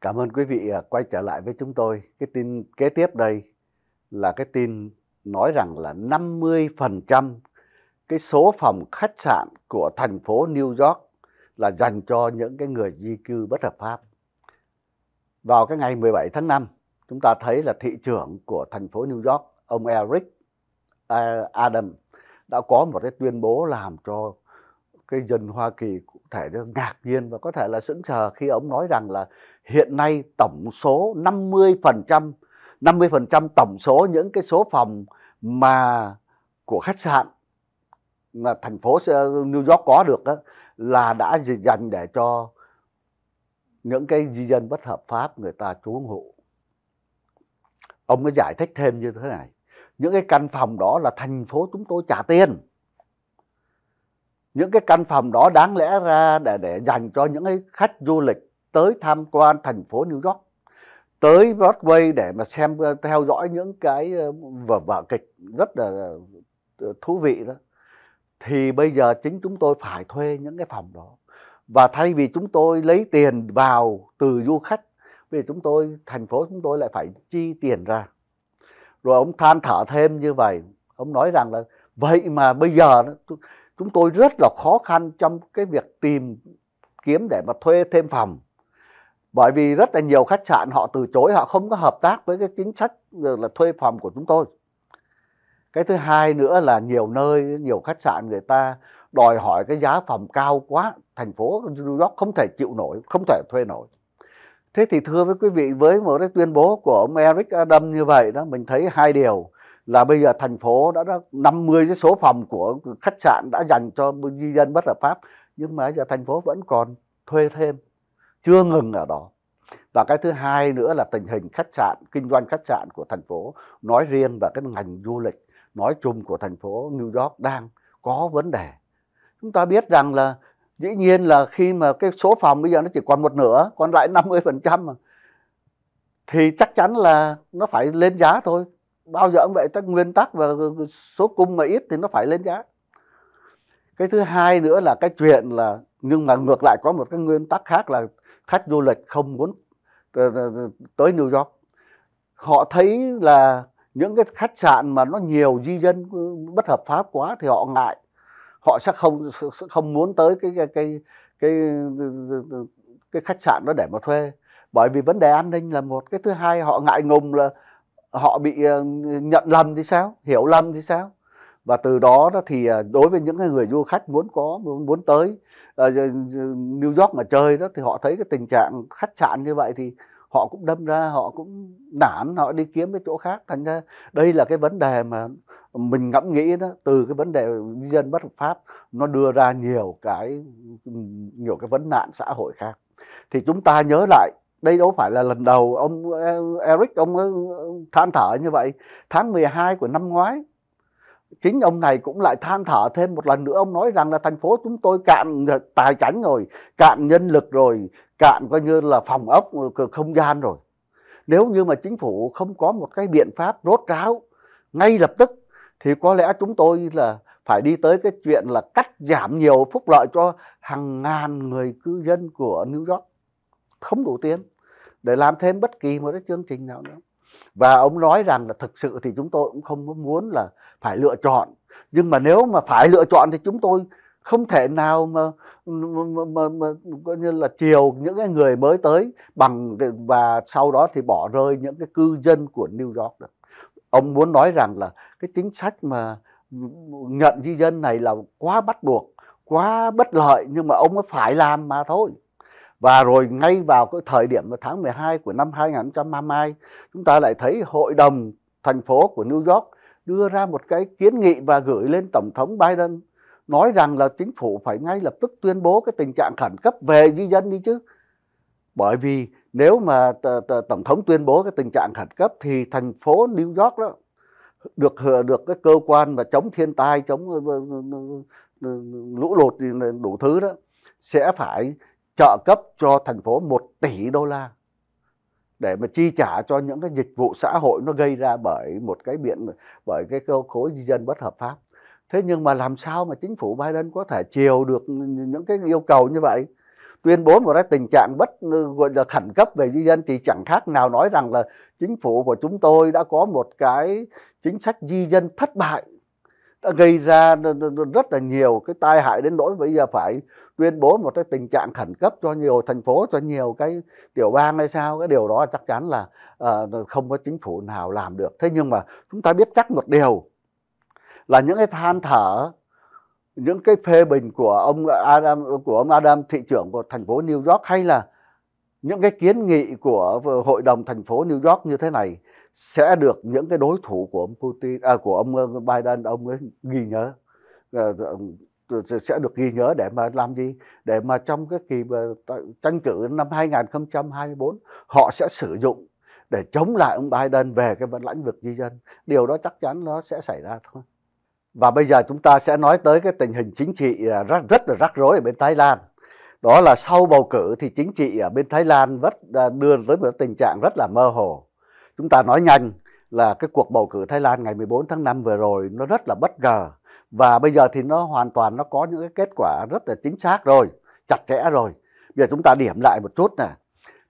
Cảm ơn quý vị à, quay trở lại với chúng tôi. Cái tin kế tiếp đây là cái tin nói rằng là 50% cái số phòng khách sạn của thành phố New York là dành cho những cái người di cư bất hợp pháp. Vào cái ngày 17 tháng 5, chúng ta thấy là thị trưởng của thành phố New York, ông Eric à, Adam đã có một cái tuyên bố làm cho cái dân Hoa Kỳ cụ thể ngạc nhiên và có thể là sững sờ khi ông nói rằng là hiện nay tổng số 50% 50% tổng số những cái số phòng mà của khách sạn mà thành phố New York có được đó, là đã dành để cho những cái di dân bất hợp pháp người ta trú ngụ. Ông ấy giải thích thêm như thế này. Những cái căn phòng đó là thành phố chúng tôi trả tiền. Những cái căn phòng đó đáng lẽ ra để để dành cho những cái khách du lịch tới tham quan thành phố New York tới Broadway để mà xem ờ, theo dõi những cái ờ, vở vở kịch rất là ờ, thú vị đó thì bây giờ chính chúng tôi phải thuê những cái phòng đó và thay vì chúng tôi lấy tiền vào từ du khách vì chúng tôi thành phố chúng tôi lại phải chi tiền ra rồi ông than thở thêm như vậy ông nói rằng là vậy mà bây giờ chúng tôi rất là khó khăn trong cái việc tìm kiếm để mà thuê thêm phòng bởi vì rất là nhiều khách sạn họ từ chối họ không có hợp tác với cái chính sách là thuê phòng của chúng tôi cái thứ hai nữa là nhiều nơi nhiều khách sạn người ta đòi hỏi cái giá phòng cao quá thành phố New York không thể chịu nổi không thể thuê nổi thế thì thưa với quý vị với một cái tuyên bố của ông Eric Adam như vậy đó mình thấy hai điều là bây giờ thành phố đã, đã 50 cái số phòng của khách sạn đã dành cho di dân bất hợp pháp nhưng mà giờ thành phố vẫn còn thuê thêm chưa ngừng ở đó và cái thứ hai nữa là tình hình khách sạn kinh doanh khách sạn của thành phố nói riêng và cái ngành du lịch nói chung của thành phố New York đang có vấn đề chúng ta biết rằng là dĩ nhiên là khi mà cái số phòng bây giờ nó chỉ còn một nửa còn lại 50 phần trăm thì chắc chắn là nó phải lên giá thôi bao giờ cũng vậy các nguyên tắc và số cung mà ít thì nó phải lên giá cái thứ hai nữa là cái chuyện là nhưng mà ngược lại có một cái nguyên tắc khác là khách du lịch không muốn ờ, ờ, ờ, tới New York họ thấy là những cái khách sạn mà nó nhiều di dân ừ, bất hợp pháp quá thì họ ngại họ sẽ không sẽ không muốn tới cái cái cái cái, ừ, ừ, cái khách sạn đó để mà thuê bởi vì vấn đề an ninh là một cái thứ hai họ ngại ngùng là họ bị nhận lầm thì sao hiểu lầm thì sao và từ đó thì à, đối với những người du khách muốn có muốn, muốn tới à, New York mà chơi đó thì họ thấy cái tình trạng khách sạn như vậy thì họ cũng đâm ra họ cũng nản họ đi kiếm cái chỗ khác thành ra đây là cái vấn đề mà mình ngẫm nghĩ đó từ cái vấn đề dân bất hợp pháp nó đưa ra nhiều cái nhiều cái vấn nạn xã hội khác thì chúng ta nhớ lại đây đâu phải là lần đầu ông ờ, Eric ông ờ, than thở như vậy tháng 12 của năm ngoái chính ông này cũng lại than thở thêm một lần nữa ông nói rằng là thành phố chúng tôi cạn tài chánh rồi cạn nhân lực rồi cạn coi như là phòng ốc ờ, không gian rồi nếu như mà chính phủ không có một cái biện pháp rốt ráo ngay lập tức thì có lẽ chúng tôi là phải đi tới cái chuyện là cắt giảm nhiều phúc lợi cho hàng ngàn người cư dân của New York không đủ tiền để làm thêm bất kỳ một cái chương trình nào nữa và ông nói rằng là thực sự thì chúng tôi cũng không muốn là phải lựa chọn nhưng mà nếu mà phải lựa chọn thì chúng tôi không thể nào mà mà, mà, mà coi như là chiều những cái người mới tới bằng và sau đó thì bỏ rơi những cái cư dân của New York được. Ông muốn nói rằng là cái chính sách mà nhận di dân này là quá bắt buộc, quá bất lợi nhưng mà ông phải làm mà thôi. Và rồi ngay vào cái thời điểm vào tháng 12 của năm 2022, chúng ta lại thấy hội đồng thành phố của New York đưa ra một cái kiến nghị và gửi lên Tổng thống Biden nói rằng là chính phủ phải ngay lập tức tuyên bố cái tình trạng khẩn cấp về di dân đi chứ. Bởi vì nếu mà tổng thống tuyên bố cái tình trạng khẩn cấp thì thành phố New York đó được được cái cơ quan mà chống thiên tai, chống ờ, ờ, ờ, lũ lụt đủ thứ đó sẽ phải trợ cấp cho thành phố 1 tỷ đô la để mà chi trả cho những cái dịch vụ xã hội nó gây ra bởi một cái biện bởi cái cơ khối di dân bất hợp pháp thế nhưng mà làm sao mà chính phủ Biden có thể chiều được những cái yêu cầu như vậy tuyên bố một cái tình trạng bất gọi là khẩn cấp về di dân thì chẳng khác nào nói rằng là chính phủ của chúng tôi đã có một cái chính sách di dân thất bại đã gây ra rất là nhiều cái tai hại đến nỗi bây giờ phải tuyên bố một cái tình trạng khẩn cấp cho nhiều thành phố cho nhiều cái tiểu bang hay sao cái điều đó chắc chắn là uh, không có chính phủ nào làm được thế nhưng mà chúng ta biết chắc một điều là những cái than thở những cái phê bình của ông Adam của ông Adam thị trưởng của thành phố New York hay là những cái kiến nghị của hội đồng thành phố New York như thế này sẽ được những cái đối thủ của ông Putin à, của ông ờ, Biden ông ấy ghi nhớ ờ, ờ, ừ, sẽ được ghi nhớ để mà làm gì để mà trong cái kỳ tranh cử năm 2024 họ sẽ sử dụng để chống lại ông Biden về cái vấn lãnh vực di dân điều đó chắc chắn nó sẽ xảy ra thôi và bây giờ chúng ta sẽ nói tới cái tình hình chính trị à, rất rất là rắc rối ở bên Thái Lan đó là sau bầu cử thì chính trị ở bên Thái Lan vẫn à, đưa tới một tình trạng rất là mơ hồ chúng ta nói nhanh là cái cuộc bầu cử Thái Lan ngày 14 tháng 5 vừa rồi nó rất là bất ngờ và bây giờ thì nó hoàn toàn nó có những cái kết quả rất là chính xác rồi, chặt chẽ rồi. Bây giờ chúng ta điểm lại một chút nè.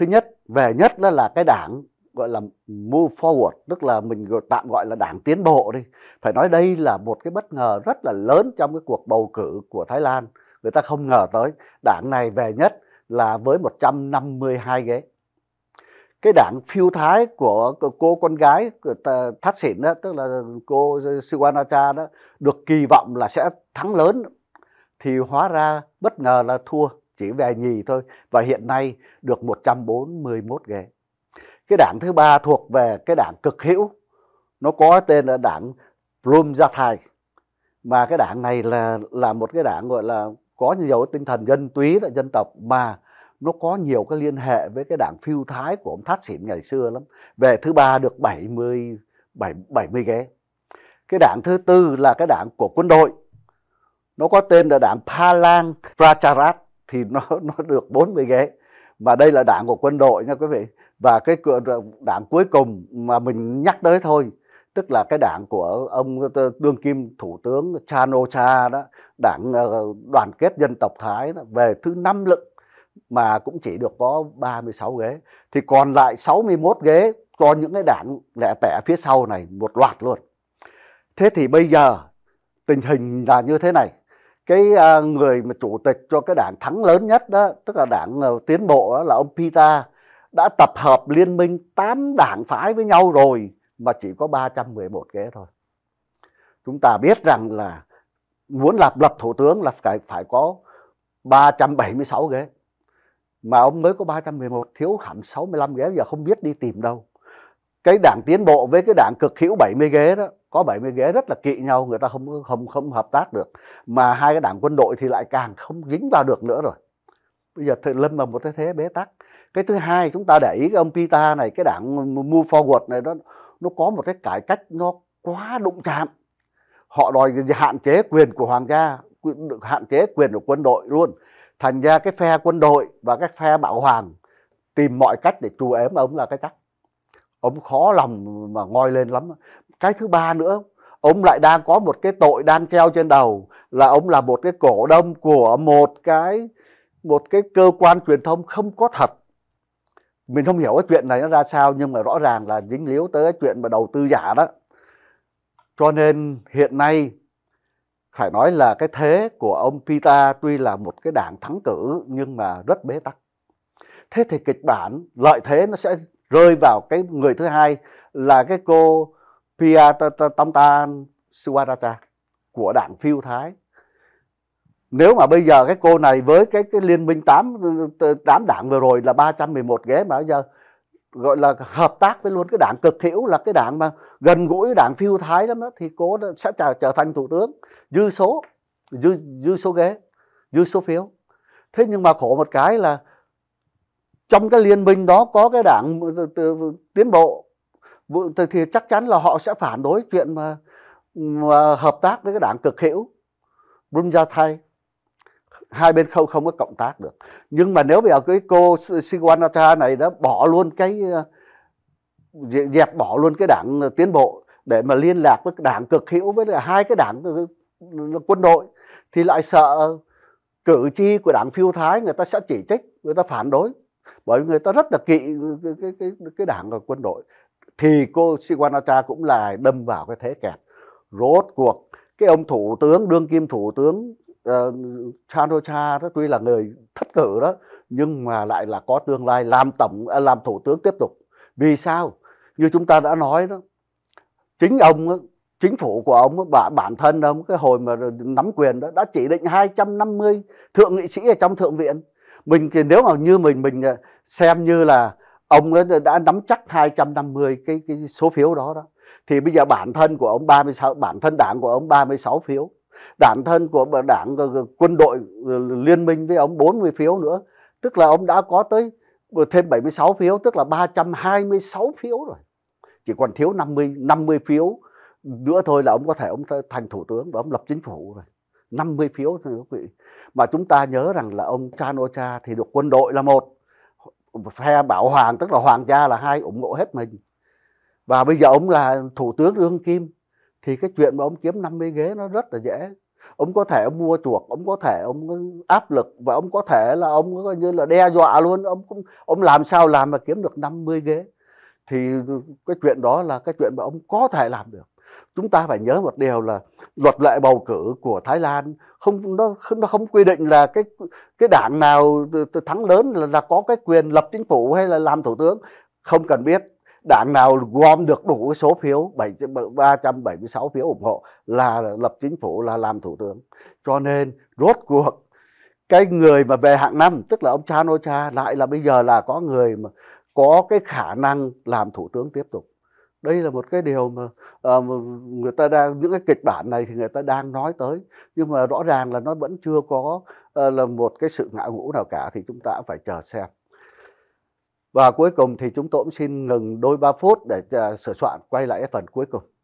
Thứ nhất, về nhất là, là cái đảng gọi là move forward, tức là mình tạm gọi là đảng tiến bộ đi. Phải nói đây là một cái bất ngờ rất là lớn trong cái cuộc bầu cử của Thái Lan. Người ta không ngờ tới đảng này về nhất là với 152 ghế cái đảng phiêu thái của cô con gái của Thát Sỉn đó, tức là cô Siwanacha đó được kỳ vọng là sẽ thắng lớn thì hóa ra bất ngờ là thua chỉ về nhì thôi và hiện nay được 141 ghế. Cái đảng thứ ba thuộc về cái đảng cực hữu nó có tên là đảng Plum Gia Thái mà cái đảng này là là một cái đảng gọi là có nhiều tinh thần dân túy là dân tộc mà nó có nhiều cái liên hệ với cái đảng phiêu thái của ông Thát Xỉn ngày xưa lắm. Về thứ ba được 70 7, 70 ghế. Cái đảng thứ tư là cái đảng của quân đội. Nó có tên là đảng Palang Pracharat thì nó nó được 40 ghế. Mà đây là đảng của quân đội nha quý vị. Và cái đảng cuối cùng mà mình nhắc tới thôi tức là cái đảng của ông ờ, đương kim thủ tướng Chan Ocha đó, đảng ờ, đoàn kết dân tộc Thái đó, về thứ năm lực mà cũng chỉ được có 36 ghế thì còn lại 61 ghế cho những cái đảng lẻ tẻ phía sau này một loạt luôn thế thì bây giờ tình hình là như thế này cái à, người mà chủ tịch cho cái đảng thắng lớn nhất đó tức là đảng ờ, tiến bộ đó là ông Pita đã tập hợp liên minh 8 đảng phái với nhau rồi mà chỉ có 311 ghế thôi chúng ta biết rằng là muốn lập lập thủ tướng là phải phải có 376 ghế mà ông mới có 311 thiếu hẳn 65 ghế giờ không biết đi tìm đâu cái đảng tiến bộ với cái đảng cực hữu 70 ghế đó có 70 ghế rất là kỵ nhau người ta không không không hợp tác được mà hai cái đảng quân đội thì lại càng không dính vào được nữa rồi bây giờ thì lâm vào một cái thế bế tắc cái thứ hai chúng ta để ý cái ông Pita này cái đảng move forward này đó nó có một cái cải cách nó quá đụng chạm họ đòi hạn chế quyền của hoàng gia hạn chế quyền của quân đội luôn thành ra cái phe quân đội và các phe bảo hoàng tìm mọi cách để trù ếm ông là cái chắc ông khó lòng mà ngoi lên lắm cái thứ ba nữa ông lại đang có một cái tội đang treo trên đầu là ông là một cái cổ đông của một cái một cái cơ quan truyền thông không có thật mình không hiểu cái chuyện này nó ra sao nhưng mà rõ ràng là dính líu tới cái chuyện mà đầu tư giả đó cho nên hiện nay phải nói là cái thế của ông Pita tuy là một cái đảng thắng cử nhưng mà rất bế tắc. Thế thì kịch bản lợi thế nó sẽ rơi vào cái người thứ hai là cái cô Pia Tamtan Suwarata của đảng phiêu thái. Nếu mà bây giờ cái cô này với cái cái liên minh 8 8 đảng vừa rồi là 311 ghế mà bây giờ gọi là hợp tác với luôn cái đảng cực hữu là cái đảng mà gần gũi với đảng phiêu thái lắm đó thì cố sẽ trở, trở thành thủ tướng dư số dư dư số ghế dư số phiếu thế nhưng mà khổ một cái là trong cái liên minh đó có cái đảng tiến bộ thì chắc chắn là họ sẽ phản đối chuyện mà, mà hợp tác với cái đảng cực hữu Bunja Thai hai bên không không có cộng tác được nhưng mà nếu bây giờ cái cô Siwanatha này đã bỏ luôn cái ờ, dẹp bỏ luôn cái đảng ờ, tiến bộ để mà liên lạc với đảng cực hữu với lại hai cái đảng ờ, quân đội thì lại sợ cử tri của đảng phiêu thái người ta sẽ chỉ trích người ta phản đối bởi người ta rất là kỵ cái cái cái, cái đảng và quân đội thì cô Siwanatha cũng là đâm vào cái thế kẹt rốt cuộc cái ông thủ tướng đương kim thủ tướng uh, ờ, Chanocha đó tuy là người thất cử đó nhưng mà lại là có tương lai làm tổng à, làm thủ tướng tiếp tục vì sao như chúng ta đã nói đó chính ông chính phủ của ông bản thân ông cái hồi mà nắm quyền đó đã chỉ định 250 thượng nghị sĩ ở trong thượng viện mình nếu mà như mình mình à, xem như là ông đã nắm chắc 250 cái cái số phiếu đó đó thì bây giờ bản thân của ông 36 bản thân đảng của ông 36 phiếu đảng thân của đảng quân đội liên minh với ông 40 phiếu nữa tức là ông đã có tới thêm 76 phiếu tức là 326 phiếu rồi chỉ còn thiếu 50 50 phiếu nữa thôi là ông có thể ông thành thủ tướng và ông lập chính phủ rồi 50 phiếu thôi quý vị mà chúng ta nhớ rằng là ông Chan Ocha thì được quân đội là một phe bảo hoàng tức là hoàng gia là hai ủng hộ hết mình và bây giờ ông là thủ tướng đương kim thì cái chuyện mà ông chiếm 50 ghế nó rất là dễ ông có thể ông mua chuộc ông có thể ông áp lực và ông có thể là ông coi như là đe dọa luôn ông cũng ông làm sao làm mà kiếm được 50 ghế thì cái chuyện đó là cái chuyện mà ông có thể làm được chúng ta phải nhớ một điều là luật lệ bầu cử của Thái Lan không nó không nó không quy định là cái cái đảng nào thắng lớn là, là có cái quyền lập chính phủ hay là làm thủ tướng không cần biết đảng nào gom được đủ số phiếu 7, 376 phiếu ủng hộ là lập chính phủ là làm thủ tướng cho nên rốt cuộc cái người mà về hạng năm tức là ông Chan Ocha lại là bây giờ là có người mà có cái khả năng làm thủ tướng tiếp tục đây là một cái điều mà uh, người ta đang những cái kịch bản này thì người ta đang nói tới nhưng mà rõ ràng là nó vẫn chưa có uh, là một cái sự ngã ngũ nào cả thì chúng ta phải chờ xem và cuối cùng thì chúng tôi cũng xin ngừng đôi ba phút để à, sửa soạn quay lại phần cuối cùng.